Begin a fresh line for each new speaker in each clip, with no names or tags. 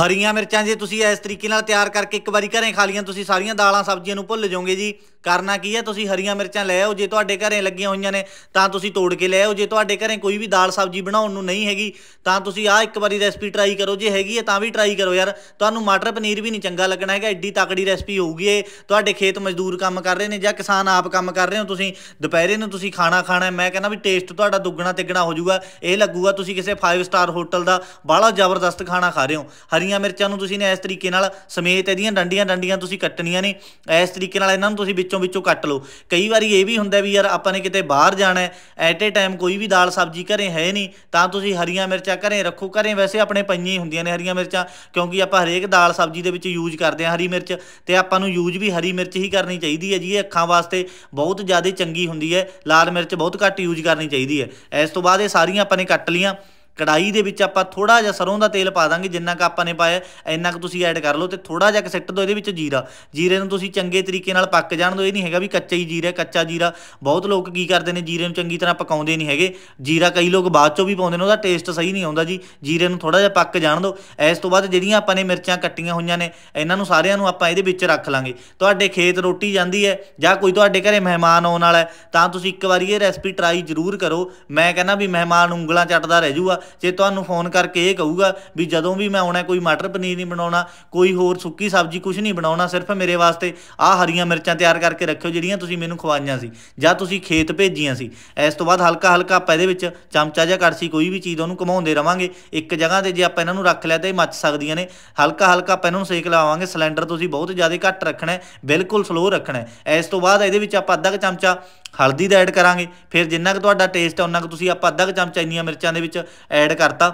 ਹਰੀਆਂ ਮਿਰਚਾਂ ਜੇ ਤੁਸੀਂ ਇਸ ਤਰੀਕੇ ਨਾਲ ਤਿਆਰ ਕਰਕੇ ਇੱਕ ਵਾਰੀ ਘਰੇ ਖਾ ਲੀਆਂ ਤੁਸੀਂ ਸਾਰੀਆਂ ਦਾਲਾਂ ਸਬਜ਼ੀਆਂ ਨੂੰ ਭੁੱਲ ਜਾਓਗੇ ਜੀ ਕਰਨਾ ਕੀ ਹੈ ਤੁਸੀਂ ਹਰੀਆਂ ਮਿਰਚਾਂ ਲੈ ਆਓ ਜੇ ਤੁਹਾਡੇ ਘਰੇ ਲੱਗੀਆਂ ਹੋਈਆਂ ਨੇ ਤਾਂ ਤੁਸੀਂ ਤੋੜ ਕੇ ਲੈ ਆਓ ਜੇ ਤੁਹਾਡੇ ਘਰੇ ਕੋਈ ਵੀ ਦਾਲ ਸਬਜ਼ੀ ਬਣਾਉਣ ਨੂੰ ਨਹੀਂ ਹੈਗੀ ਤਾਂ ਤੁਸੀਂ ਆਹ ਇੱਕ ਵਾਰੀ ਰੈਸਪੀ ਟਰਾਈ ਕਰੋ ਜੇ ਹੈਗੀ ਹੈ ਤਾਂ ਵੀ ਟਰਾਈ ਕਰੋ ਯਾਰ ਤੁਹਾਨੂੰ ਮਟਰ ਪਨੀਰ ਵੀ ਨਹੀਂ ਚੰਗਾ ਲੱਗਣਾ ਹੈਗਾ ਐਡੀ ਤਕੜੀ ਰੈਸਪੀ ਹੋਊਗੀ ਇਹ ਤੁਹਾਡੇ ਖੇਤ ਮਜ਼ਦੂਰ ਕੰਮ ਕਰ ਰਹੇ ਨੇ ਜਾਂ ਕਿਸਾਨ ਆਪ ਕੰਮ ਕਰ ਰਹੇ ਹੋ ਤੁਸੀਂ ਦੁਪਹਿਰੇ ਨੂੰ ਤੁਸੀਂ ਖਾਣਾ ਖਾਣਾ ਮੈਂ ਕਹਿੰਦਾ ਵੀ ਟੇਸਟ ਤੁਹਾਡਾ ਦੁੱਗਣਾ ਤਿੱਗਣਾ ਹੋ ਜਾਊਗਾ ਇਹ ਲੱਗੂਗਾ ਤੁਸੀਂ ਕਿਸੇ 5 ਸਟਾਰ ਹੋਟਲ ਦਾ ਬਾਲਾ ਜ਼ਬਰਦਸਤ ਖਾਣਾ ਖਾ ਰਹੇ ਹੋ ਹਰੀਆਂ ਮਿਰਚਾਂ ਨੂੰ ਤੁਸੀਂ ਨੇ ਇਸ ਤਰੀਕੇ ਨਾਲ ਸਮੇਤ ਇਹਦੀਆਂ ਡੰਡੀਆਂ ਡੰਡੀਆਂ ਤੁਸੀਂ ਕੱਟਣੀਆਂ ਨੇ ਇਸ ਤਰੀਕੇ ਨਾਲ ਇਹਨਾਂ ਨੂੰ ਤੁਸੀਂ ਵਿੱਚ ਵਿੱਚੋਂ ਵਿੱਚੋਂ ਕੱਟ ਲਓ ਕਈ ਵਾਰੀ ਇਹ ਵੀ ਹੁੰਦਾ ਵੀ ਯਾਰ ਆਪਾਂ ਨੇ ਕਿਤੇ ਬਾਹਰ ਜਾਣਾ ਹੈ ਐਟ ਏ ਟਾਈਮ ਕੋਈ ਵੀ ਦਾਲ ਸਬਜ਼ੀ ਘਰੇ ਹੈ ਨਹੀਂ ਤਾਂ ਤੁਸੀਂ ਹਰੀਆਂ ਮਿਰਚਾਂ ਘਰੇ ਰੱਖੋ ਘਰੇ ਵੈਸੇ ਆਪਣੇ ਪਈਆਂ ਹੀ ਹੁੰਦੀਆਂ ਨੇ ਹਰੀਆਂ ਮਿਰਚਾਂ ਕਿਉਂਕਿ ਆਪਾਂ ਹਰੇਕ ਦਾਲ ਸਬਜ਼ੀ ਦੇ ਵਿੱਚ ਯੂਜ਼ ਕਰਦੇ ਹਾਂ ਹਰੀ ਮਿਰਚ ਤੇ ਆਪਾਂ ਨੂੰ ਯੂਜ਼ ਵੀ ਹਰੀ ਮਿਰਚ ਹੀ ਕਰਨੀ ਚਾਹੀਦੀ ਹੈ ਜੀ ਇਹ ਅੱਖਾਂ ਵਾਸਤੇ ਬਹੁਤ ਜ਼ਿਆਦਾ ਚੰਗੀ ਹੁੰਦੀ ਹੈ ਲਾਲ ਮਿਰਚ ਬਹੁਤ ਘੱਟ ਯੂਜ਼ ਕਰਨੀ ਚਾਹੀਦੀ ਹੈ ਇਸ ਤੋਂ ਬਾਅਦ ਇਹ ਸਾਰੀਆਂ ਆਪਾਂ ਨੇ ਕੱਟ ਲੀਆਂ ਕੜਾਈ ਦੇ ਵਿੱਚ ਆਪਾਂ ਥੋੜਾ ਜਿਹਾ ਸਰੋਂ ਦਾ ਤੇਲ ਪਾ ਦਾਂਗੇ ਜਿੰਨਾ ਕ ਆਪਾਂ ਨੇ ਪਾਇਆ ਇੰਨਾ ਕ ਤੁਸੀਂ ਐਡ ਕਰ ਲਓ ਤੇ ਥੋੜਾ ਜਿਹਾ ਸਿੱਟ ਦਿਓ ਇਹਦੇ ਵਿੱਚ ਜੀਰਾ ਜੀਰੇ ਨੂੰ ਤੁਸੀਂ ਚੰਗੇ ਤਰੀਕੇ ਨਾਲ ਪੱਕ ਜਾਣ ਦਿਓ ਇਹ ਨਹੀਂ ਹੈਗਾ ਵੀ ਕੱਚਾ ਹੀ ਜੀਰਾ ਕੱਚਾ ਜੀਰਾ ਬਹੁਤ ਲੋਕ ਕੀ ਕਰਦੇ ਨੇ ਜੀਰੇ ਨੂੰ ਚੰਗੀ ਤਰ੍ਹਾਂ ਪਕਾਉਂਦੇ ਨਹੀਂ ਹੈਗੇ ਜੀਰਾ ਕਈ ਲੋਕ ਬਾਅਦ ਚੋਂ ਵੀ ਪਾਉਂਦੇ ਨੇ ਉਹਦਾ ਟੇਸਟ ਸਹੀ ਨਹੀਂ ਆਉਂਦਾ ਜੀ ਜੀਰੇ ਨੂੰ ਥੋੜਾ ਜਿਹਾ ਪੱਕ ਜਾਣ ਦਿਓ ਇਸ ਤੋਂ ਬਾਅਦ ਜਿਹੜੀਆਂ ਆਪਾਂ ਨੇ ਮਿਰਚਾਂ ਕੱਟੀਆਂ ਹੋਈਆਂ ਨੇ ਇਹਨਾਂ ਨੂੰ ਸਾਰਿਆਂ ਨੂੰ ਆਪਾਂ ਇਹਦੇ ਵਿੱਚ ਰੱਖ ਲਾਂਗੇ ਤੁਹਾਡੇ ਖੇਤ ਰੋਟੀ ਜਾਂਦੀ ਹੈ ਜਾਂ ਕੋਈ ਤੁਹਾਡੇ ਘਰੇ ਮਹਿਮਾਨ ਆਉਣ ਵਾਲਾ ਤਾਂ ਤੁਸੀਂ ਇੱਕ ਵਾਰੀ ਇਹ ਰੈਸਪੀ ਟਰਾਈ ਜ਼ਰੂਰ ਕਰੋ ਮੈਂ ਕਹਿੰਦਾ ਵੀ ਮਹਿਮਾਨ ਉਂਗਲਾਂ ਚੱਟਦਾ ਰਹਿ ਜੂਗਾ ਜੇ ਤੁਹਾਨੂੰ ਫੋਨ ਕਰਕੇ ਇਹ ਕਹੂਗਾ ਵੀ ਜਦੋਂ ਵੀ ਮੈਂ ਆਉਣਾ ਕੋਈ ਮਟਰ ਪਨੀਰ ਨਹੀਂ ਬਣਾਉਣਾ ਕੋਈ ਹੋਰ ਸੁੱਕੀ ਸਬਜ਼ੀ ਕੁਝ ਨਹੀਂ ਬਣਾਉਣਾ ਸਿਰਫ ਮੇਰੇ ਵਾਸਤੇ ਆਹ ਹਰੀਆਂ ਮਿਰਚਾਂ ਤਿਆਰ ਕਰਕੇ ਰੱਖਿਓ ਜਿਹੜੀਆਂ ਤੁਸੀਂ ਮੈਨੂੰ ਖਵਾਈਆਂ ਸੀ ਜਾਂ ਤੁਸੀਂ ਖੇਤ ਭੇਜੀਆਂ ਸੀ ਇਸ ਤੋਂ ਬਾਅਦ ਹਲਕਾ ਹਲਕਾ ਆਪਾਂ ਇਹਦੇ ਵਿੱਚ ਚਮਚਾ ਜਾਂ ਕੜਛੀ ਕੋਈ ਵੀ ਚੀਜ਼ ਉਹਨੂੰ ਘਮਾਉਂਦੇ ਰਵਾਂਗੇ ਇੱਕ ਜਗ੍ਹਾ ਤੇ ਜੇ ਆਪਾਂ ਇਹਨਾਂ ਨੂੰ ਰੱਖ ਲਿਆ ਤਾਂ ਇਹ ਮੱਚ ਸਕਦੀਆਂ ਨੇ ਹਲਕਾ ਹਲਕਾ ਆਪਾਂ ਇਹਨਾਂ ਨੂੰ ਸੇਕ ਲਾਵਾਂਗੇ ਸਿਲੰਡਰ ਤੁਸੀਂ ਬਹੁਤ ਜ਼ਿਆਦਾ ਘੱਟ ਰੱਖਣਾ ਹੈ ਬਿਲਕੁਲ ਸਲੋ ਰੱਖਣਾ ਹੈ ਇਸ ਤੋਂ ਬਾਅਦ ਇਹਦੇ ਵਿੱਚ ਆਪਾਂ ਅੱਧਾ ਚਮਚਾ ਹਲਦੀ ਦਾ ਐਡ ਕਰਾਂਗੇ ਫਿਰ ਜਿੰਨਾ ਕੁ ਤੁਹਾਡਾ ਟੇਸਟ ਹੈ ਉਹਨਾਂ ਕੁ ਤੁਸੀਂ ਆਪਾਂ ਅੱਧਾ ਕੁ ਚਮਚਾ ਇੰਨੀਆਂ ਮਿਰਚਾਂ ਦੇ ਵਿੱਚ ਐਡ ਕਰਤਾ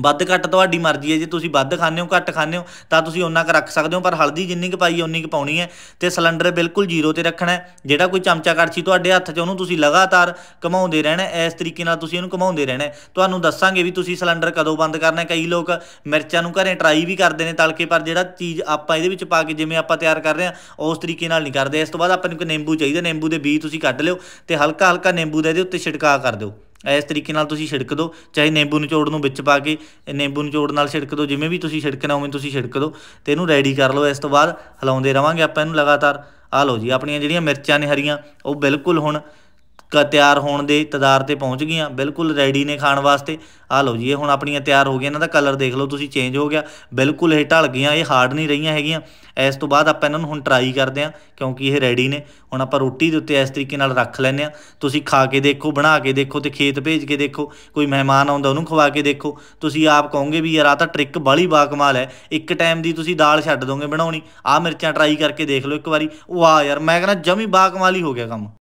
ਵੱਧ ਘੱਟ ਤੁਹਾਡੀ ਮਰਜ਼ੀ ਹੈ ਜੇ ਤੁਸੀਂ ਵੱਧ ਖਾਂਦੇ ਹੋ ਘੱਟ ਖਾਂਦੇ ਹੋ ਤਾਂ ਤੁਸੀਂ ਉਹਨਾਂ ਕ ਰੱਖ ਸਕਦੇ ਹੋ ਪਰ ਹਲਦੀ ਜਿੰਨੀ ਕ ਪਾਈ ਓਨੀ ਕ ਪਾਉਣੀ ਹੈ ਤੇ ਸਿਲੰਡਰ ਬਿਲਕੁਲ ਜ਼ੀਰੋ ਤੇ ਰੱਖਣਾ ਹੈ ਜਿਹੜਾ ਕੋਈ ਚਮਚਾ ਕੜਛੀ ਤੁਹਾਡੇ ਹੱਥ 'ਚ ਉਹਨੂੰ ਤੁਸੀਂ ਲਗਾਤਾਰ ਘਮਾਉਂਦੇ ਰਹਿਣਾ ਇਸ ਤਰੀਕੇ ਨਾਲ ਤੁਸੀਂ ਇਹਨੂੰ ਘਮਾਉਂਦੇ ਰਹਿਣਾ ਤੁਹਾਨੂੰ ਦੱਸਾਂਗੇ ਵੀ ਤੁਸੀਂ ਸਿਲੰਡਰ ਕਦੋਂ ਬੰਦ ਕਰਨਾ ਕਈ ਲੋਕ ਮਿਰਚਾਂ ਨੂੰ ਘਰੇ ਟਰਾਈ ਵੀ ਕਰਦੇ ਨੇ ਤਲ ਕੇ ਪਰ ਜਿਹੜਾ ਚੀਜ਼ ਆਪਾਂ ਇਹਦੇ ਵਿੱਚ ਪਾ ਕੇ ਜਿਵੇਂ ਆਪਾਂ ਤਿਆਰ ਕਰ ਰਹੇ ਆ ਉਸ ਤਰੀਕੇ ਨਾਲ ਨਹੀਂ ਕਰਦੇ ਇਸ ਤੋਂ ਬਾਅਦ ਆਪਾਂ ਨੂੰ ਨਿੰਬੂ ਚਾਹੀਦਾ ਨਿੰਬੂ ਦੇ ਬੀਜ ਤੁਸੀਂ ਕੱਢ ਲਿਓ ਤੇ ਹਲਕਾ ਹਲਕਾ ਨਿੰਬੂ ਦੇ ਉੱਤੇ ਛਿੜਕਾਅ ਕਰ ਦਿਓ ਇਸ ਤਰੀਕੇ ਨਾਲ ਤੁਸੀਂ ਛਿੜਕ ਦਿਓ ਚਾਹੇ ਨਿੰਬੂ ਨਿਚੋੜ ਨੂੰ ਵਿੱਚ ਪਾ ਕੇ ਨਿੰਬੂ ਨਿਚੋੜ ਨਾਲ ਛਿੜਕ ਦਿਓ ਜਿਵੇਂ ਵੀ ਤੁਸੀਂ ਛਿੜਕਣਾ ਉਵੇਂ ਤੁਸੀਂ ਛਿੜਕ ਦਿਓ ਤੇ ਇਹਨੂੰ ਰੈਡੀ ਕਰ ਲਓ ਇਸ ਤੋਂ ਬਾਅਦ ਹਿਲਾਉਂਦੇ ਰਵਾਂਗੇ ਆਪਾਂ ਇਹਨੂੰ ਲਗਾਤਾਰ ਆ ਲਓ ਜੀ ਆਪਣੀਆਂ ਜਿਹੜੀਆਂ ਮਿਰਚਾਂ ਨੇ ਹਰੀਆਂ ਉਹ ਬਿਲਕੁਲ ਹੁਣ ਕ ਤਿਆਰ ਹੋਣ ਦੇ ਤਦਾਰ ਤੇ ਪਹੁੰਚ ਗਈਆਂ ਬਿਲਕੁਲ ਰੈਡੀ ਨੇ ਖਾਣ ਵਾਸਤੇ ਆ ਲਓ ਜੀ ਇਹ ਹੁਣ ਆਪਣੀਆਂ ਤਿਆਰ ਹੋ ਗਈਆਂ ਇਹਨਾਂ ਦਾ ਕਲਰ ਦੇਖ ਲਓ ਤੁਸੀਂ ਚੇਂਜ ਹੋ ਗਿਆ ਬਿਲਕੁਲ ਇਹ ਢਲ ਗਈਆਂ ਇਹ ਹਾਰਡ ਨਹੀਂ ਰਹੀਆਂ ਹੈਗੀਆਂ ਇਸ ਤੋਂ ਬਾਅਦ ਆਪਾਂ ਇਹਨਾਂ ਨੂੰ ਹੁਣ ਟਰਾਈ ਕਰਦੇ ਹਾਂ ਕਿਉਂਕਿ ਇਹ ਰੈਡੀ ਨੇ ਹੁਣ ਆਪਾਂ ਰੋਟੀ ਦੇ ਉੱਤੇ ਇਸ ਤਰੀਕੇ ਨਾਲ ਰੱਖ ਲੈਨੇ ਆ ਤੁਸੀਂ ਖਾ ਕੇ ਦੇਖੋ ਬਣਾ ਕੇ ਦੇਖੋ ਤੇ ਖੇਤ ਭੇਜ ਕੇ ਦੇਖੋ ਕੋਈ ਮਹਿਮਾਨ ਆਉਂਦਾ ਉਹਨੂੰ ਖਵਾ ਕੇ ਦੇਖੋ ਤੁਸੀਂ ਆਪ ਕਹੋਗੇ ਵੀ ਯਾਰ ਆ ਤਾਂ ਟ੍ਰਿਕ ਬਾਲੀ ਕਮਾਲ ਹੈ ਇੱਕ ਟਾਈਮ ਦੀ ਤੁਸੀਂ ਦਾਲ ਛੱਡ ਦੋਗੇ ਬਣਾਉਣੀ ਆ ਮਿਰਚਾਂ ਟਰਾਈ ਕਰਕੇ ਦੇਖ ਲਓ ਇੱਕ ਵਾਰੀ ਵਾਹ ਯਾਰ ਮੈਂ ਕਹਿੰਦਾ ਜਮੀ ਕਮਾਲ ਹੀ ਹੋ ਗਿਆ ਕੰਮ